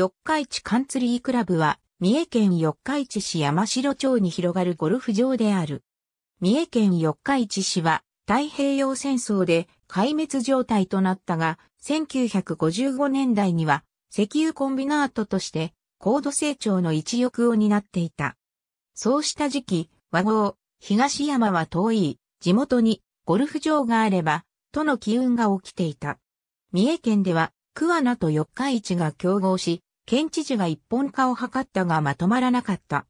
四日市カンツリークラブは、三重県四日市市山城町に広がるゴルフ場である。三重県四日市市は、太平洋戦争で壊滅状態となったが、1955年代には、石油コンビナートとして、高度成長の一翼を担っていた。そうした時期、和合、東山は遠い、地元にゴルフ場があれば、との機運が起きていた。三重県では、桑名と四日市が競合し、県知事が一本化を図ったがまとまらなかった。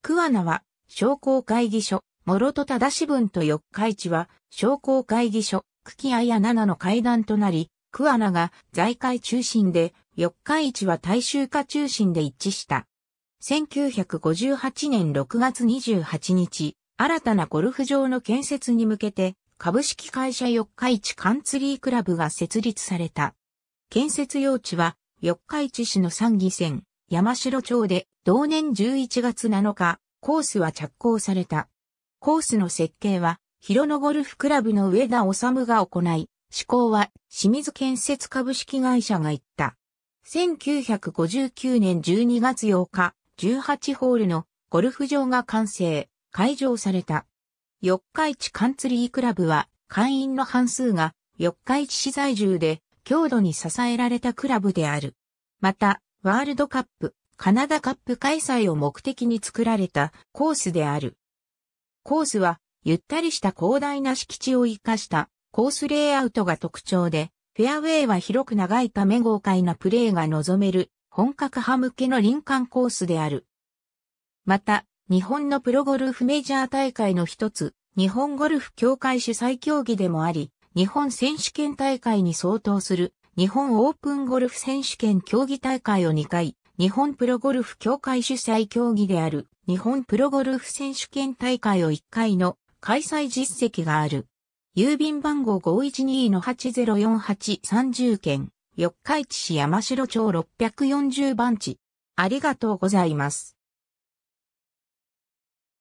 桑名は商工会議所、諸戸忠志と四日市は商工会議所、久喜綾やの会談となり、桑名が財界中心で、四日市は大衆化中心で一致した。1958年6月28日、新たなゴルフ場の建設に向けて、株式会社四日市カンツリークラブが設立された。建設用地は四日市市の参議線、山城町で同年11月7日、コースは着工された。コースの設計は、広野ゴルフクラブの上田治が行い、施工は清水建設株式会社が行った。1959年12月8日、18ホールのゴルフ場が完成、開場された。四日市カンツリークラブは会員の半数が四日市市在住で強度に支えられたクラブである。また、ワールドカップ、カナダカップ開催を目的に作られたコースである。コースは、ゆったりした広大な敷地を生かしたコースレイアウトが特徴で、フェアウェイは広く長いため豪快なプレーが望める本格派向けの林間コースである。また、日本のプロゴルフメジャー大会の一つ、日本ゴルフ協会主催競技でもあり、日本選手権大会に相当する日本オープンゴルフ選手権競技大会を2回、日本プロゴルフ協会主催競技である日本プロゴルフ選手権大会を1回の開催実績がある。郵便番号512-804830件、四日市市山城町640番地。ありがとうございます。